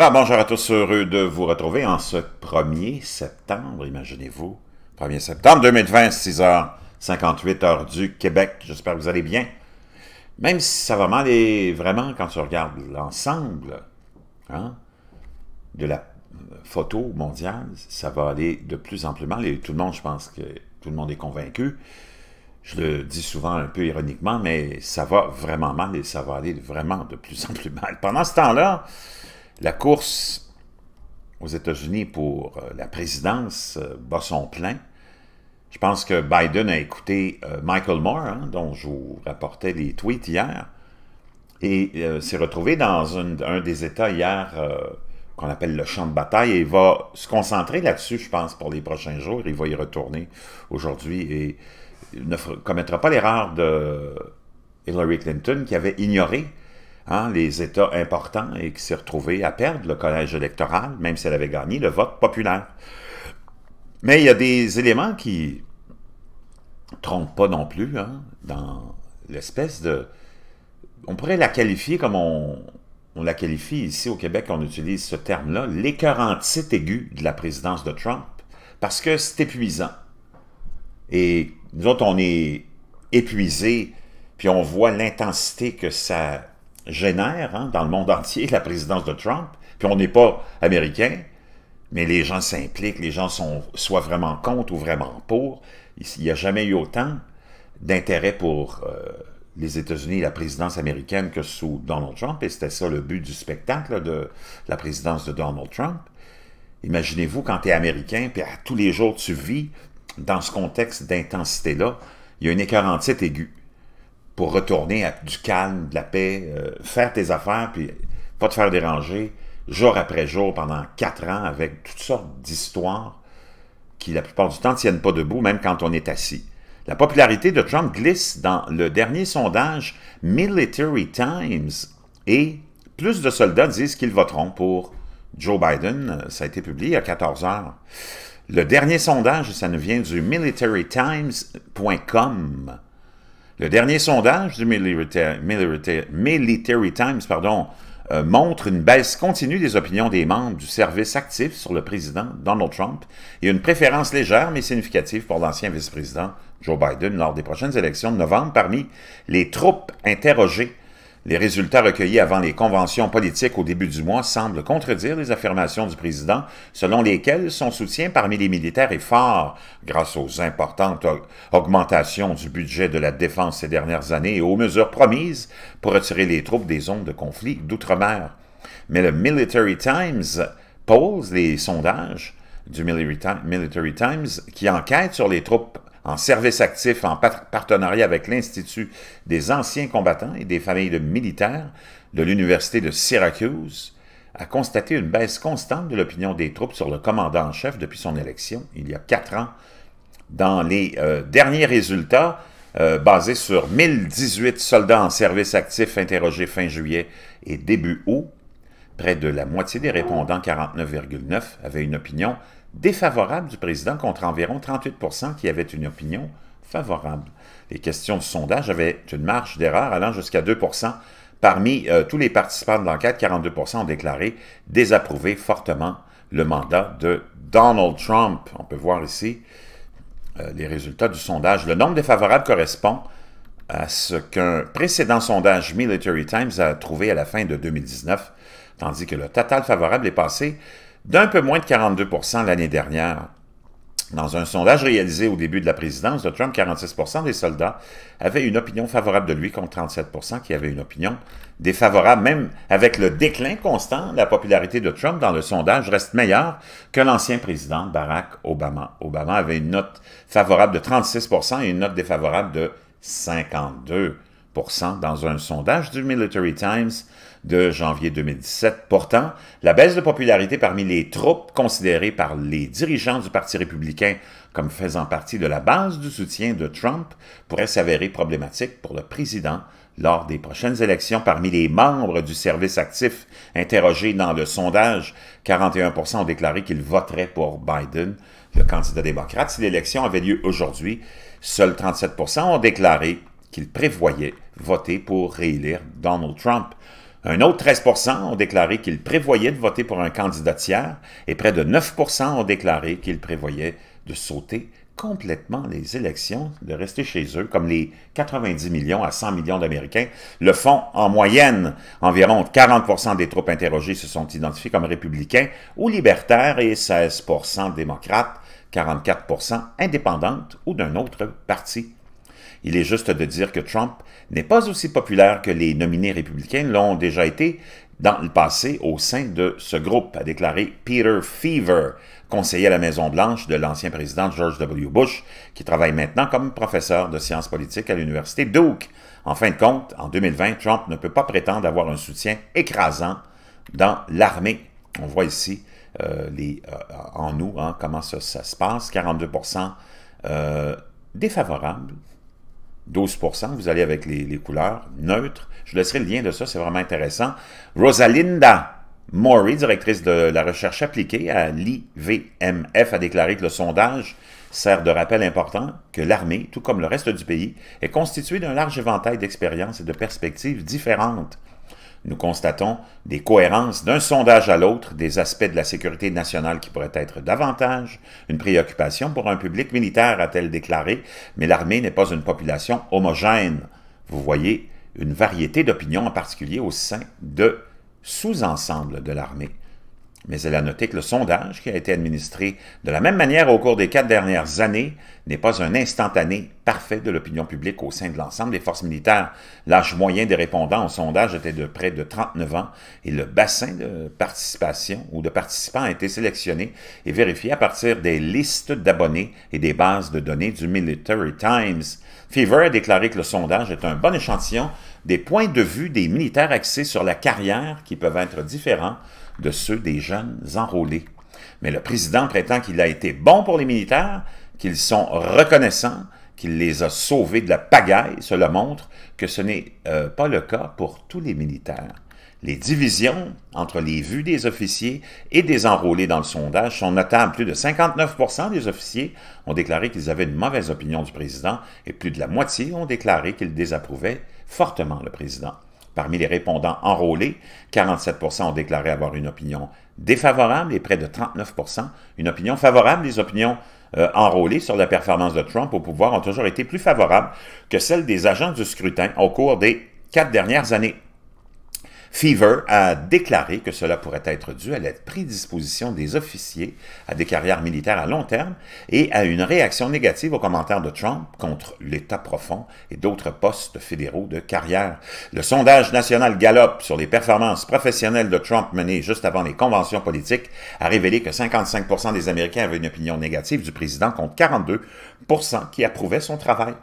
Alors bonjour à tous, heureux de vous retrouver en ce 1er septembre, imaginez-vous. 1er septembre 2020, 6h58, heure du Québec. J'espère que vous allez bien. Même si ça va mal, et vraiment, quand tu regardes l'ensemble hein, de la photo mondiale, ça va aller de plus en plus mal. Et tout le monde, je pense que tout le monde est convaincu. Je le dis souvent un peu ironiquement, mais ça va vraiment mal et ça va aller vraiment de plus en plus mal. Pendant ce temps-là, la course aux États-Unis pour euh, la présidence euh, bat son plein. Je pense que Biden a écouté euh, Michael Moore, hein, dont je vous rapportais des tweets hier, et s'est retrouvé dans un, des États hier qu'on appelle le champ de bataille et va se concentrer là-dessus, je pense, pour les prochains jours. Il va y retourner aujourd'hui et ne commettra pas l'erreur de Hillary Clinton qui avait ignoré Hein, les États importants et qui s'est retrouvée à perdre le collège électoral, même si elle avait gagné le vote populaire. Mais il y a des éléments qui ne trompent pas non plus hein, dans l'espèce de... On pourrait la qualifier comme on, la qualifie ici au Québec, on utilise ce terme-là, l'écœurantite aigu de la présidence de Trump, parce que c'est épuisant. Et nous autres, on est épuisés, puis on voit l'intensité que ça génère hein, dans le monde entier la présidence de Trump, puis on n'est pas américain, mais les gens s'impliquent, les gens sont soit vraiment contre ou vraiment pour. Il n'y a jamais eu autant d'intérêt pour euh, les États-Unis et la présidence américaine que sous Donald Trump, et c'était ça le but du spectacle de la présidence de Donald Trump. Imaginez-vous quand tu es américain, puis tous les jours tu vis dans ce contexte d'intensité-là, il y a une écœurantite aiguë pour retourner à du calme, de la paix, euh, faire tes affaires, puis pas te faire déranger jour après jour pendant quatre ans avec toutes sortes d'histoires qui, la plupart du temps, ne tiennent pas debout, même quand on est assis. La popularité de Trump glisse dans le dernier sondage Military Times et plus de soldats disent qu'ils voteront pour Joe Biden. Ça a été publié à 14 heures. Le dernier sondage, ça nous vient du militarytimes.com. Le dernier sondage du Military, Times pardon, euh, montre une baisse continue des opinions des membres du service actif sur le président Donald Trump et une préférence légère mais significative pour l'ancien vice-président Joe Biden lors des prochaines élections de novembre parmi les troupes interrogées les résultats recueillis avant les conventions politiques au début du mois semblent contredire les affirmations du président, selon lesquelles son soutien parmi les militaires est fort, grâce aux importantes augmentations du budget de la défense ces dernières années et aux mesures promises pour retirer les troupes des zones de conflit d'outre-mer. Mais le Military Times pose les sondages du Military Times qui enquête sur les troupes en service actif en partenariat avec l'Institut des anciens combattants et des familles de militaires de l'Université de Syracuse, a constaté une baisse constante de l'opinion des troupes sur le commandant en chef depuis son élection, il y a quatre ans. Dans les euh, derniers résultats, euh, basés sur 1018 soldats en service actif interrogés fin juillet et début août, près de la moitié des répondants, 49,9, avaient une opinion défavorable du président contre environ 38 qui avaient une opinion favorable. Les questions de sondage avaient une marge d'erreur allant jusqu'à 2 Parmi euh, tous les participants de l'enquête, 42 ont déclaré désapprouver fortement le mandat de Donald Trump. On peut voir ici euh, les résultats du sondage. Le nombre défavorable correspond à ce qu'un précédent sondage Military Times a trouvé à la fin de 2019, tandis que le total favorable est passé d'un peu moins de 42 l'année dernière. Dans un sondage réalisé au début de la présidence de Trump, 46 des soldats avaient une opinion favorable de lui contre 37 qui avaient une opinion défavorable. Même avec le déclin constant, la popularité de Trump dans le sondage reste meilleure que l'ancien président Barack Obama. Obama avait une note favorable de 36 et une note défavorable de 52 dans un sondage du Military Times de janvier 2017. Pourtant, la baisse de popularité parmi les troupes considérées par les dirigeants du Parti républicain comme faisant partie de la base du soutien de Trump pourrait s'avérer problématique pour le président lors des prochaines élections parmi les membres du service actif interrogés dans le sondage. 41 ont déclaré qu'ils voteraient pour Biden, le candidat démocrate. Si l'élection avait lieu aujourd'hui, seuls 37 ont déclaré qu'ils prévoyaient voter pour réélire Donald Trump. Un autre 13 ont déclaré qu'ils prévoyaient de voter pour un candidat tiers et près de 9 ont déclaré qu'ils prévoyaient de sauter complètement les élections, de rester chez eux, comme les 90 millions à 100 millions d'Américains le font en moyenne. Environ 40 des troupes interrogées se sont identifiées comme républicains ou libertaires et 16 démocrates, 44 indépendantes ou d'un autre parti il est juste de dire que Trump n'est pas aussi populaire que les nominés républicains l'ont déjà été dans le passé au sein de ce groupe, a déclaré Peter Fever, conseiller à la Maison-Blanche de l'ancien président George W. Bush, qui travaille maintenant comme professeur de sciences politiques à l'université Duke. En fin de compte, en 2020, Trump ne peut pas prétendre avoir un soutien écrasant dans l'armée. On voit ici euh, les, euh, en nous hein, comment ça, se passe, 42 euh, défavorable 12 vous allez avec les, couleurs neutres. Je laisserai le lien de ça, c'est vraiment intéressant. Rosalinda Mori, directrice de la recherche appliquée à l'IVMF, a déclaré que le sondage sert de rappel important que l'armée, tout comme le reste du pays, est constituée d'un large éventail d'expériences et de perspectives différentes nous constatons des cohérences d'un sondage à l'autre, des aspects de la sécurité nationale qui pourraient être davantage une préoccupation pour un public militaire, a-t-elle déclaré, mais l'armée n'est pas une population homogène. Vous voyez une variété d'opinions, en particulier au sein de sous-ensembles de l'armée mais elle a noté que le sondage qui a été administré de la même manière au cours des quatre dernières années n'est pas un instantané parfait de l'opinion publique au sein de l'ensemble des forces militaires. L'âge moyen des répondants au sondage était de près de 39 ans et le bassin de participation ou de participants a été sélectionné et vérifié à partir des listes d'abonnés et des bases de données du Military Times. Fever a déclaré que le sondage est un bon échantillon des points de vue des militaires axés sur la carrière qui peuvent être différents de ceux des jeunes enrôlés. Mais le président prétend qu'il a été bon pour les militaires, qu'ils sont reconnaissants, qu'il les a sauvés de la pagaille. Cela montre que ce n'est euh, pas le cas pour tous les militaires. Les divisions entre les vues des officiers et des enrôlés dans le sondage sont notables. Plus de 59 des officiers ont déclaré qu'ils avaient une mauvaise opinion du président et plus de la moitié ont déclaré qu'ils désapprouvaient fortement le président. Parmi les répondants enrôlés, 47 ont déclaré avoir une opinion défavorable et près de 39 une opinion favorable. Les opinions euh, enrôlées sur la performance de Trump au pouvoir ont toujours été plus favorables que celles des agents du scrutin au cours des quatre dernières années. Fever a déclaré que cela pourrait être dû à la prédisposition des officiers à des carrières militaires à long terme et à une réaction négative aux commentaires de Trump contre l'État profond et d'autres postes fédéraux de carrière. Le sondage national Gallup sur les performances professionnelles de Trump mené juste avant les conventions politiques a révélé que 55 des Américains avaient une opinion négative du président contre 42 qui approuvaient son travail.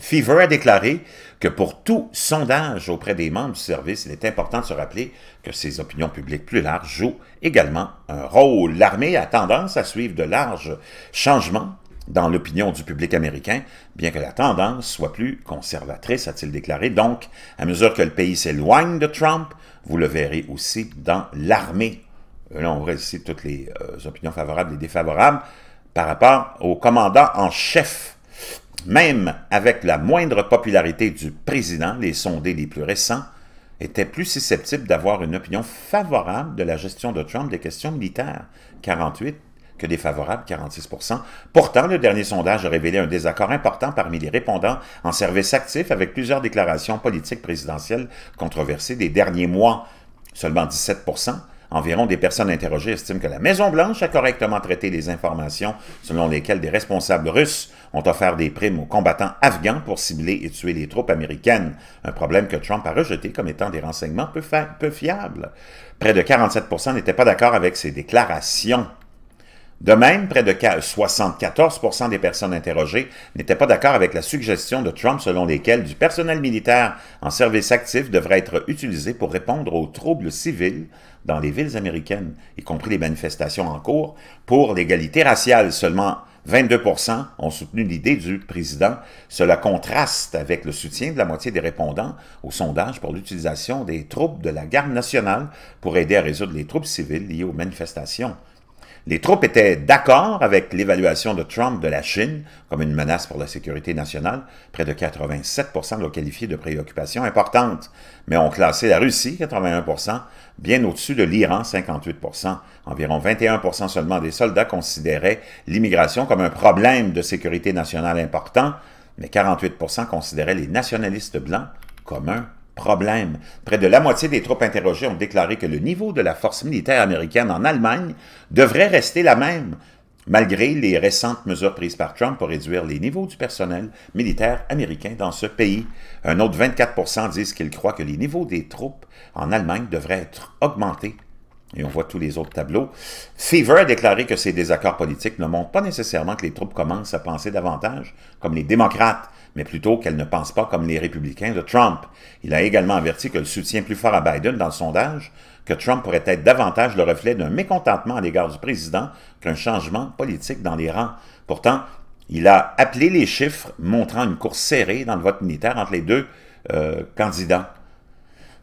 Fever a déclaré que pour tout sondage auprès des membres du service, il est important de se rappeler que ces opinions publiques plus larges jouent également un rôle. L'armée a tendance à suivre de larges changements dans l'opinion du public américain, bien que la tendance soit plus conservatrice, a-t-il déclaré. Donc, à mesure que le pays s'éloigne de Trump, vous le verrez aussi dans l'armée. Euh, là, on voit ici toutes les euh, opinions favorables et défavorables par rapport au commandant en chef même avec la moindre popularité du président, les sondés les plus récents étaient plus susceptibles d'avoir une opinion favorable de la gestion de Trump des questions militaires, 48 que défavorable, 46 Pourtant, le dernier sondage a révélé un désaccord important parmi les répondants en service actif avec plusieurs déclarations politiques présidentielles controversées des derniers mois. Seulement 17 Environ des personnes interrogées estiment que la Maison-Blanche a correctement traité les informations selon lesquelles des responsables russes ont offert des primes aux combattants afghans pour cibler et tuer les troupes américaines, un problème que Trump a rejeté comme étant des renseignements peu, fiables. Près de 47 n'étaient pas d'accord avec ces déclarations. De même, près de 74 des personnes interrogées n'étaient pas d'accord avec la suggestion de Trump selon lesquelles du personnel militaire en service actif devrait être utilisé pour répondre aux troubles civils dans les villes américaines, y compris les manifestations en cours, pour l'égalité raciale seulement. 22 ont soutenu l'idée du président. Cela contraste avec le soutien de la moitié des répondants au sondage pour l'utilisation des troupes de la garde nationale pour aider à résoudre les troubles civils liés aux manifestations. Les troupes étaient d'accord avec l'évaluation de Trump de la Chine comme une menace pour la sécurité nationale. Près de 87 l'ont qualifié de préoccupation importante, mais ont classé la Russie, 81 bien au-dessus de l'Iran, 58 Environ 21 seulement des soldats considéraient l'immigration comme un problème de sécurité nationale important, mais 48 considéraient les nationalistes blancs comme un Problème. Près de la moitié des troupes interrogées ont déclaré que le niveau de la force militaire américaine en Allemagne devrait rester la même, malgré les récentes mesures prises par Trump pour réduire les niveaux du personnel militaire américain dans ce pays. Un autre 24 disent qu'ils croient que les niveaux des troupes en Allemagne devraient être augmentés. Et on voit tous les autres tableaux. Fever a déclaré que ces désaccords politiques ne montrent pas nécessairement que les troupes commencent à penser davantage, comme les démocrates mais plutôt qu'elle ne pense pas comme les républicains de Trump. Il a également averti que le soutien plus fort à Biden dans le sondage, que Trump pourrait être davantage le reflet d'un mécontentement à l'égard du président qu'un changement politique dans les rangs. Pourtant, il a appelé les chiffres montrant une course serrée dans le vote militaire entre les deux euh, candidats.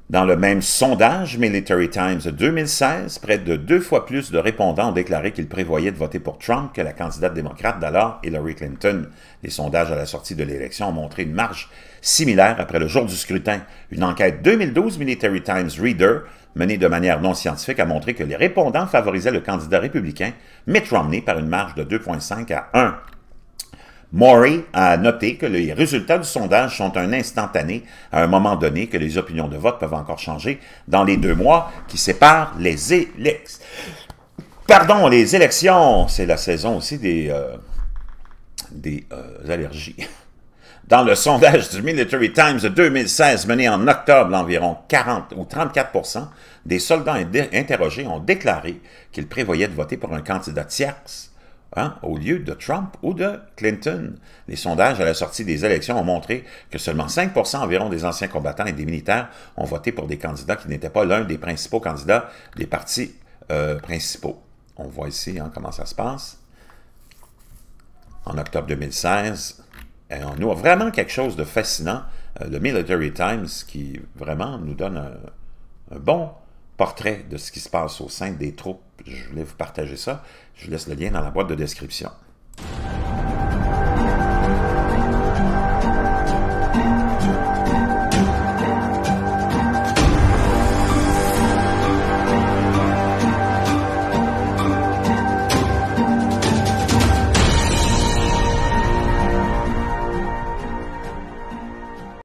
Dans le même sondage Military Times 2016, près de deux fois plus de répondants ont déclaré qu'ils prévoyaient de voter pour Trump que la candidate démocrate d'alors, Hillary Clinton. Les sondages à la sortie de l'élection ont montré une marge similaire après le jour du scrutin. Une enquête 2012 Military Times Reader, menée de manière non scientifique, a montré que les répondants favorisaient le candidat républicain Mitt Romney par une marge de 2,5 à 1. Maury a noté que les résultats du sondage sont un instantané à un moment donné, que les opinions de vote peuvent encore changer dans les deux mois qui séparent les élections. Pardon, les élections, c'est la saison aussi des, euh, des euh, allergies. Dans le sondage du Military Times de 2016 mené en octobre, environ 40 ou 34 des soldats interrogés ont déclaré qu'ils prévoyaient de voter pour un candidat tierce Hein, au lieu de Trump ou de Clinton. Les sondages à la sortie des élections ont montré que seulement 5 environ des anciens combattants et des militaires ont voté pour des candidats qui n'étaient pas l'un des principaux candidats des partis euh, principaux. On voit ici hein, comment ça se passe. En octobre 2016, et on a vraiment quelque chose de fascinant. Euh, le Military Times qui vraiment nous donne un bon portrait de ce qui se passe au sein des troupes. Je voulais vous partager ça. Je vous laisse le lien dans la boîte de description.